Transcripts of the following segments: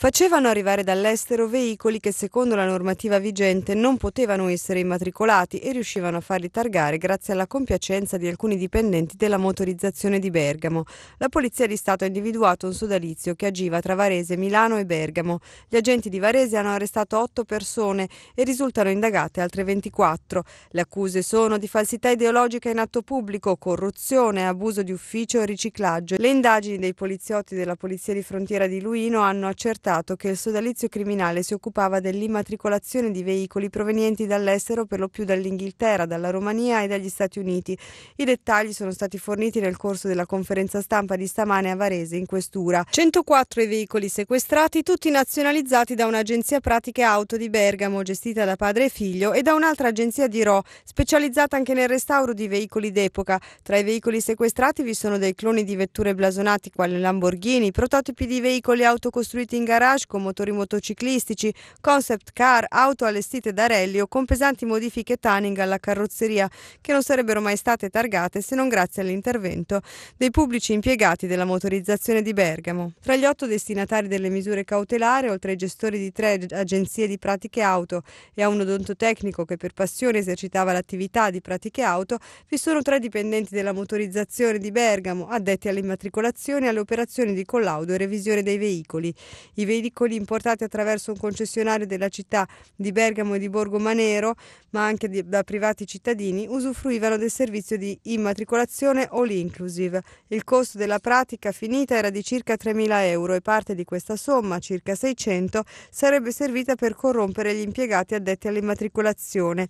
facevano arrivare dall'estero veicoli che secondo la normativa vigente non potevano essere immatricolati e riuscivano a farli targare grazie alla compiacenza di alcuni dipendenti della motorizzazione di Bergamo. La Polizia di Stato ha individuato un sodalizio che agiva tra Varese, Milano e Bergamo. Gli agenti di Varese hanno arrestato otto persone e risultano indagate altre 24. Le accuse sono di falsità ideologica in atto pubblico, corruzione, abuso di ufficio e riciclaggio. Le indagini dei poliziotti della Polizia di Frontiera di Luino hanno accertato accertato che il sodalizio criminale si occupava dell'immatricolazione di veicoli provenienti dall'estero, per lo più dall'Inghilterra, dalla Romania e dagli Stati Uniti. I dettagli sono stati forniti nel corso della conferenza stampa di stamane a Varese in questura. 104 i veicoli sequestrati, tutti nazionalizzati da un'agenzia pratiche auto di Bergamo gestita da padre e figlio e da un'altra agenzia di Ro, specializzata anche nel restauro di veicoli d'epoca. Tra i veicoli sequestrati vi sono dei cloni di vetture blasonati quali Lamborghini, prototipi di veicoli autocostruiti in garage con motori motociclistici, concept car, auto allestite da rally o con pesanti modifiche tanning alla carrozzeria che non sarebbero mai state targate se non grazie all'intervento dei pubblici impiegati della motorizzazione di Bergamo. Tra gli otto destinatari delle misure cautelari, oltre ai gestori di tre agenzie di pratiche auto e a un odontotecnico che per passione esercitava l'attività di pratiche auto, vi sono tre dipendenti della motorizzazione di Bergamo addetti all'immatricolazione e alle operazioni di collaudo e revisione dei veicoli i veicoli importati attraverso un concessionario della città di Bergamo e di Borgo Manero, ma anche di, da privati cittadini, usufruivano del servizio di immatricolazione all inclusive. Il costo della pratica finita era di circa 3.000 euro e parte di questa somma, circa 600, sarebbe servita per corrompere gli impiegati addetti all'immatricolazione.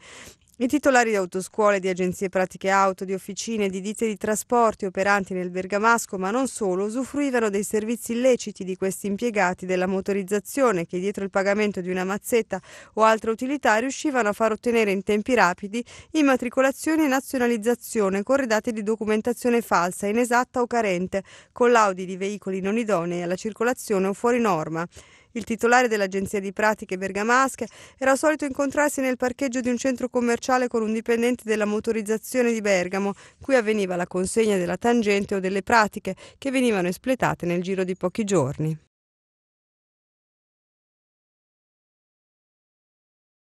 I titolari di autoscuole, di agenzie pratiche auto, di officine, di ditte di trasporti operanti nel Bergamasco, ma non solo, usufruivano dei servizi illeciti di questi impiegati della motorizzazione che dietro il pagamento di una mazzetta o altra utilità riuscivano a far ottenere in tempi rapidi immatricolazione e nazionalizzazione corredate di documentazione falsa, inesatta o carente, collaudi di veicoli non idonei alla circolazione o fuori norma. Il titolare dell'agenzia di pratiche bergamasche era solito incontrarsi nel parcheggio di un centro commerciale con un dipendente della motorizzazione di Bergamo, cui avveniva la consegna della tangente o delle pratiche che venivano espletate nel giro di pochi giorni.